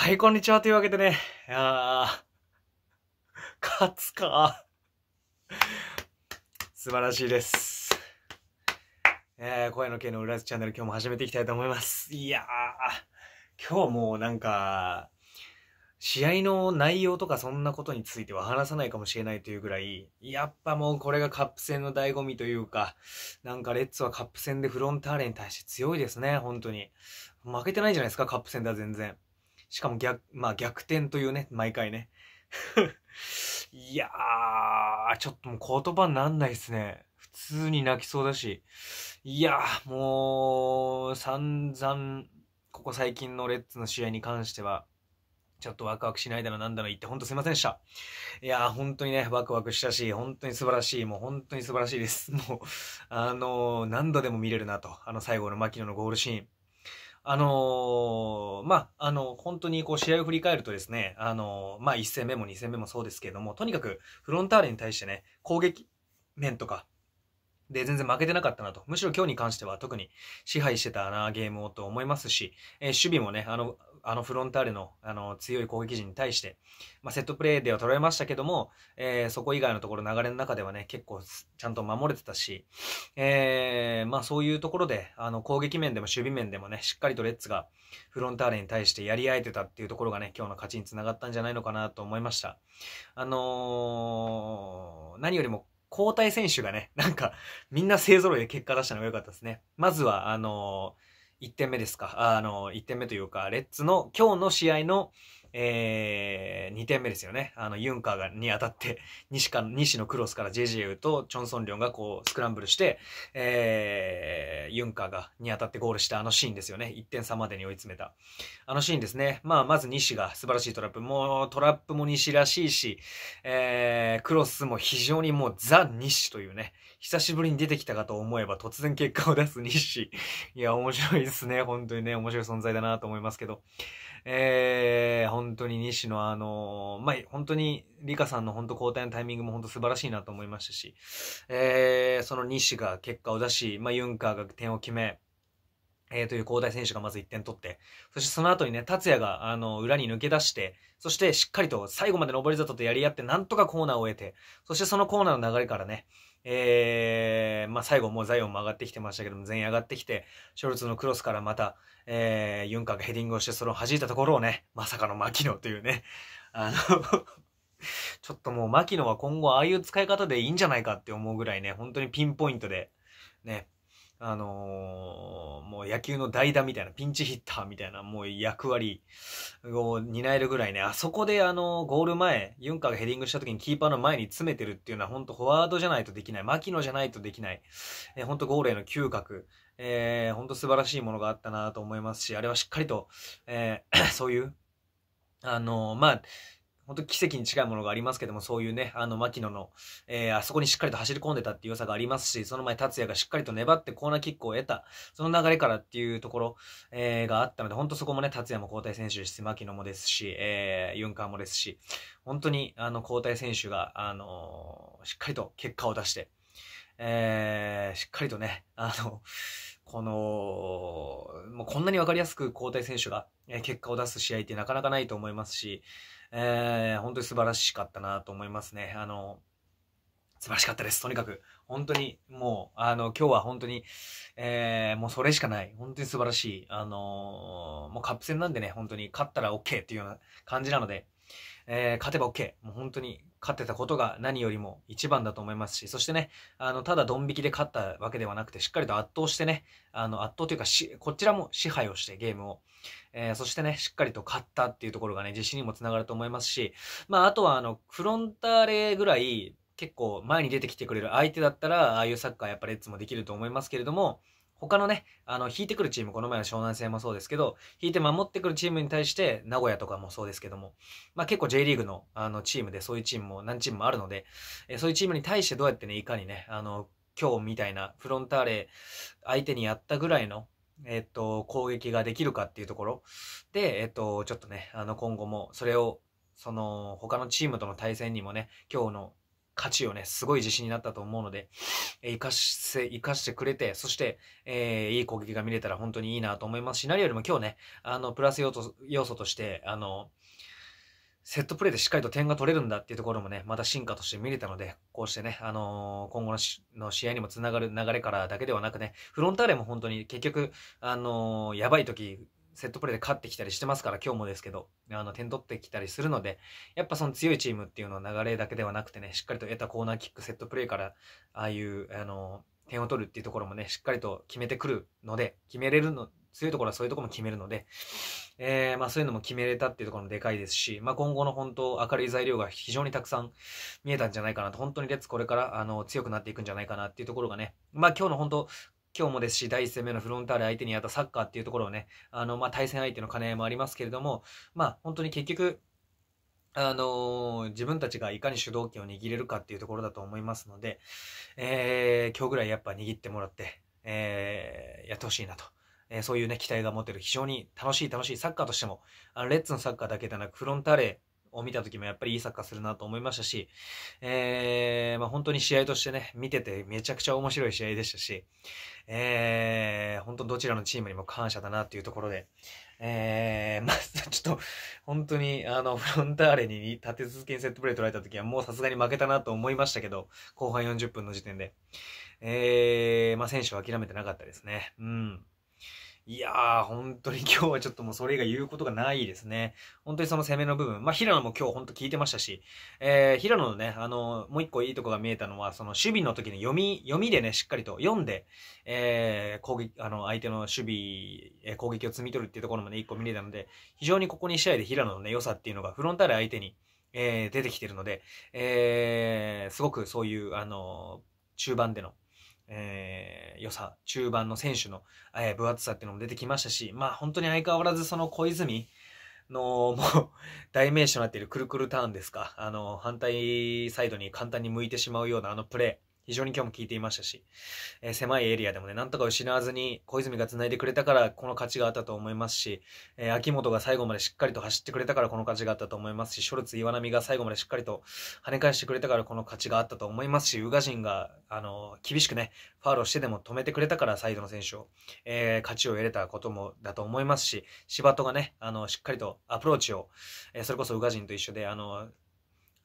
はい、こんにちは。というわけでね、あー、勝つか。素晴らしいです。えー、声の系の裏チャンネル今日も始めていきたいと思います。いやー、今日もなんか、試合の内容とかそんなことについては話さないかもしれないというぐらい、やっぱもうこれがカップ戦の醍醐味というか、なんかレッツはカップ戦でフロンターレに対して強いですね、本当に。負けてないじゃないですか、カップ戦では全然。しかも逆、まあ逆転というね、毎回ね。いやー、ちょっともう言葉になんないっすね。普通に泣きそうだし。いやー、もう、散々、ここ最近のレッツの試合に関しては、ちょっとワクワクしないだろなんだろ言って、ほんとすいませんでした。いやー、本当にね、ワクワクしたし、本当に素晴らしい、もう本当に素晴らしいです。もう、あのー、何度でも見れるなと、あの最後の牧野のゴールシーン。あのー、まあ、あの、本当にこう試合を振り返るとですね、あのー、まあ、1戦目も2戦目もそうですけれども、とにかくフロンターレに対してね、攻撃面とか、で、全然負けてなかったなと。むしろ今日に関しては特に支配してたな、ゲームをと思いますし、えー、守備もね、あの、あのフロンターレのあの強い攻撃陣に対して、まあ、セットプレーでは取られましたけども、えー、そこ以外のところ流れの中ではね、結構ちゃんと守れてたし、えー、まあそういうところで、あの攻撃面でも守備面でもね、しっかりとレッツがフロンターレに対してやり合えてたっていうところがね、今日の勝ちにつながったんじゃないのかなと思いました。あのー、何よりも交代選手がね、なんか、みんな勢揃いで結果出したのが良かったですね。まずは、あのー1点目ですか。あの、1点目というか、レッツの今日の試合の、えー、2点目ですよね。あの、ユンカーがに当たって、西か西のクロスからジジェェウとチョンソンリョンがこう、スクランブルして、えーユンカがに当たってゴールしたあのシーンですよね。1点差までに追い詰めた。あのシーンですね。まあ、まず西が素晴らしいトラップ。もうトラップも西らしいし、えー、クロスも非常にもうザ・西というね、久しぶりに出てきたかと思えば突然結果を出す西。いや、面白いですね。本当にね、面白い存在だなと思いますけど。えー、本当に西のあのー、まあ、本当にリカさんの本当交代のタイミングも本当素晴らしいなと思いましたし、えー、その西が結果を出し、まあ、ユンカーが点点を決め、えー、という交代選手がまず1点取って、そしてその後にね、達也が、あの、裏に抜け出して、そしてしっかりと最後まで上り里とやり合って、なんとかコーナーを得て、そしてそのコーナーの流れからね、えー、まあ、最後もうザイオンも上がってきてましたけども、全員上がってきて、ショルツのクロスからまた、えー、ユンカーがヘディングをして、それを弾いたところをね、まさかの牧野というね、あの ちょっともう牧野は今後ああいう使い方でいいんじゃないかって思うぐらいね、本当にピンポイントで、ね、あのー、もう野球の代打みたいな、ピンチヒッターみたいな、もう役割を担えるぐらいね、あそこであの、ゴール前、ユンカーがヘディングした時にキーパーの前に詰めてるっていうのは、本当フォワードじゃないとできない、牧野じゃないとできない、えー、本当ゴールへの嗅覚、えー、本当素晴らしいものがあったなと思いますし、あれはしっかりと、えー、そういう、あのー、まあ、本当奇跡に近いものがありますけども、そういうね、あの、牧野の、えー、あそこにしっかりと走り込んでたっていう良さがありますし、その前、達也がしっかりと粘ってコーナーキックを得た、その流れからっていうところ、えー、があったので、本当そこもね、達也も交代選手ですし、牧野もですし、えー、ユンカーもですし、本当に、あの、交代選手が、あのー、しっかりと結果を出して、えー、しっかりとね、あの、この、もうこんなに分かりやすく交代選手が結果を出す試合ってなかなかないと思いますし、えー、本当に素晴らしかったなと思いますね。あの、素晴らしかったです。とにかく、本当に、もう、あの、今日は本当に、えー、もうそれしかない。本当に素晴らしい。あのー、もうカップ戦なんでね、本当に勝ったら OK っていうような感じなので、えー、勝てば OK。もう本当に勝ってたことが何よりも一番だと思いますし、そしてね、あの、ただドン引きで勝ったわけではなくて、しっかりと圧倒してね、あの、圧倒というかし、こちらも支配をしてゲームを、えー、そしてね、しっかりと勝ったっていうところがね、自信にもつながると思いますし、まあ、あとはあの、フロンターレぐらい、結構前に出てきてくれる相手だったら、ああいうサッカーやっぱレッツもできると思いますけれども、他のね、あの、引いてくるチーム、この前の湘南戦もそうですけど、引いて守ってくるチームに対して、名古屋とかもそうですけども、まあ結構 J リーグの、あの、チームで、そういうチームも何チームもあるので、えそういうチームに対してどうやってね、いかにね、あの、今日みたいなフロンターレ相手にやったぐらいの、えっと、攻撃ができるかっていうところで、えっと、ちょっとね、あの、今後もそれを、その、他のチームとの対戦にもね、今日の価値をね、すごい自信になったと思うので、え生かして、生かしてくれて、そして、えー、いい攻撃が見れたら本当にいいなと思いますし、何よりも今日ね、あの、プラス要素要素として、あの、セットプレーでしっかりと点が取れるんだっていうところもね、また進化として見れたので、こうしてね、あのー、今後のの試合にもつながる流れからだけではなくね、フロンターレも本当に結局、あのー、やばい時、セットプレーで勝ってきたりしてますから、今日もですけど、あの、点取ってきたりするので、やっぱその強いチームっていうのは流れだけではなくてね、しっかりと得たコーナーキック、セットプレーから、ああいう、あの、点を取るっていうところもね、しっかりと決めてくるので、決めれるの、強いところはそういうところも決めるので、えー、まあそういうのも決めれたっていうところもでかいですし、まあ今後の本当明るい材料が非常にたくさん見えたんじゃないかなと、本当にレッツこれからあの強くなっていくんじゃないかなっていうところがね、まあ今日の本当今日もですし、第1戦目のフロンターレ相手にやったサッカーっていうところをね、あの、まあ、対戦相手の兼ね合いもありますけれども、まあ、本当に結局、あのー、自分たちがいかに主導権を握れるかっていうところだと思いますので、えー、今日ぐらいやっぱ握ってもらって、えー、やってほしいなと。えー、そういうね、期待が持てる非常に楽しい楽しいサッカーとしても、あのレッツのサッカーだけでなく、フロンターレを見た時もやっぱりいいサッカーするなと思いましたし、えー、まあ、本当に試合としてね、見ててめちゃくちゃ面白い試合でしたし、えー、本当どちらのチームにも感謝だなっていうところで、えー、まあ、ちょっと、本当に、あの、フロンターレに立て続けにセットプレー取られた時はもうさすがに負けたなと思いましたけど、後半40分の時点で。えー、まあ、選手は諦めてなかったですね。うん。いやー、本当に 今日はちょっともうそれ以外言うことがないですね。本当にその攻めの部分。まあ、平野も今日本当聞いてましたし、えー、平野のね、あの、もう一個いいとこが見えたのは、その守備の時に読み、読みでね、しっかりと読んで、えー、攻撃、あの、相手の守備、えー、攻撃を摘み取るっていうところもね、一個見れたので、非常にここ2試合で平野のね、良さっていうのがフロンターレ相手に、えー、出てきてるので、えー、すごくそういう、あの、中盤での、えー、良さ、中盤の選手の、えー、分厚さっていうのも出てきましたし、まあ本当に相変わらずその小泉の、もう、代名詞となっているくるくるターンですか、あの、反対サイドに簡単に向いてしまうようなあのプレ非常に今日も聞いていましたし、えー、狭いエリアでもね、なんとか失わずに小泉が繋いでくれたからこの勝ちがあったと思いますし、えー、秋元が最後までしっかりと走ってくれたからこの勝ちがあったと思いますし、ショルツ、岩波が最後までしっかりと跳ね返してくれたからこの勝ちがあったと思いますし、宇賀神が、あのー、厳しくね、ファールをしてでも止めてくれたからサイドの選手を、えー、勝ちを得れたこともだと思いますし、柴戸がね、あの、しっかりとアプローチを、えそれこそ宇賀神と一緒で、あの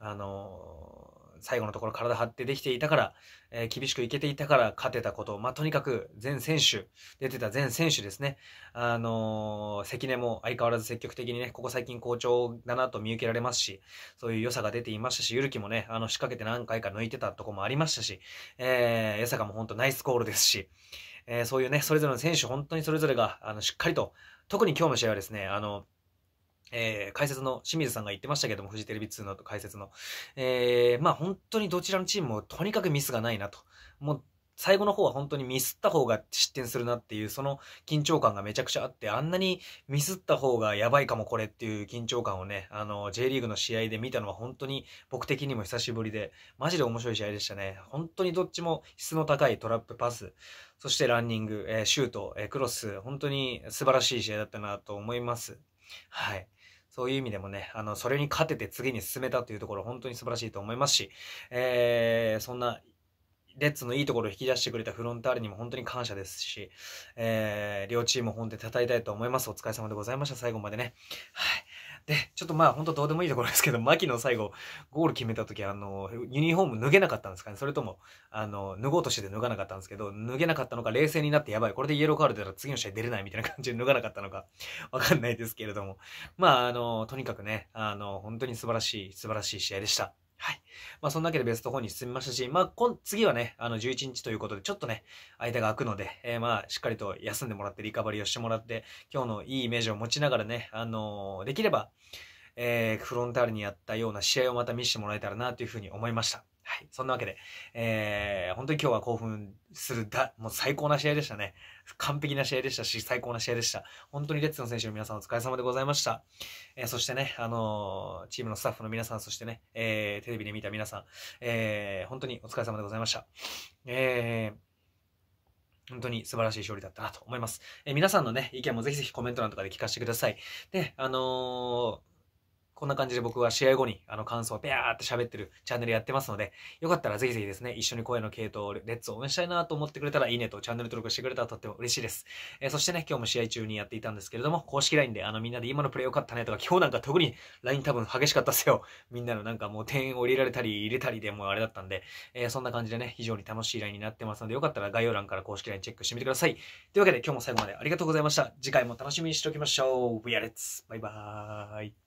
あの最後のところ体張ってできていたから、えー、厳しくいけていたから勝てたこと、まあ、とにかく全選手、出てた全選手ですね、あのー、関根も相変わらず積極的にね、ここ最近好調だなと見受けられますし、そういう良さが出ていましたし、ゆるきもね、あの、仕掛けて何回か抜いてたとこもありましたし、えー、江坂も本当ナイスコールですし、えー、そういうね、それぞれの選手、本当にそれぞれが、あの、しっかりと、特に今日の試合はですね、あの、えー、解説の清水さんが言ってましたけども、フジテレビ2の解説の。えー、まあ本当にどちらのチームもとにかくミスがないなと。もう最後の方は本当にミスった方が失点するなっていう、その緊張感がめちゃくちゃあって、あんなにミスった方がやばいかもこれっていう緊張感をね、あの、J リーグの試合で見たのは本当に僕的にも久しぶりで、マジで面白い試合でしたね。本当にどっちも質の高いトラップパス、そしてランニング、えー、シュート、えー、クロス、本当に素晴らしい試合だったなと思います。はい。そういう意味でもね、あの、それに勝てて次に進めたというところ、本当に素晴らしいと思いますし、えー、そんな、レッツのいいところを引き出してくれたフロンターレにも本当に感謝ですし、えー、両チーム本で叩いたいと思います。お疲れ様でございました。最後までね。はい。で、ちょっとまあ本当どうでもいいところですけど、牧野最後、ゴール決めた時、あの、ユニフォーム脱げなかったんですかねそれとも、あの、脱ごうとしてて脱がなかったんですけど、脱げなかったのか、冷静になってやばい、これでイエローカード出たら次の試合出れないみたいな感じで脱がなかったのか、わかんないですけれども。まあ、あの、とにかくね、あの、本当に素晴らしい、素晴らしい試合でした。はい。まあ、そんなわけでベスト4に進みましたし、まあ、次はね、あの、11日ということで、ちょっとね、間が空くので、えー、まあ、しっかりと休んでもらって、リカバリーをしてもらって、今日のいいイメージを持ちながらね、あのー、できれば、えー、フロンターレにやったような試合をまた見せてもらえたらなというふうに思いました。はい。そんなわけで、えー、本当に今日は興奮するだ、もう最高な試合でしたね。完璧な試合でしたし、最高な試合でした。本当にレッツの選手の皆さんお疲れ様でございました。えー、そしてね、あのー、チームのスタッフの皆さん、そしてね、えー、テレビで見た皆さん、えー、本当にお疲れ様でございました。えー、本当に素晴らしい勝利だったなと思います。え皆さんのね、意見もぜひぜひコメント欄とかで聞かせてください。で、あのーこんな感じで僕は試合後にあの感想をペアーって喋ってるチャンネルやってますので、よかったらぜひぜひですね、一緒に声の系統をレッツを応援したいなと思ってくれたらいいねとチャンネル登録してくれたらとっても嬉しいです。えー、そしてね、今日も試合中にやっていたんですけれども、公式 LINE であのみんなで今のプレイ良かったねとか、今日なんか特に LINE 多分激しかったっすよ。みんなのなんかもう点を入れられたり入れたりでもあれだったんで、えー、そんな感じでね、非常に楽しい LINE になってますので、よかったら概要欄から公式 LINE チェックしてみてください。というわけで今日も最後までありがとうございました。次回も楽しみにしておきましょう。are Let's! バイバーイ。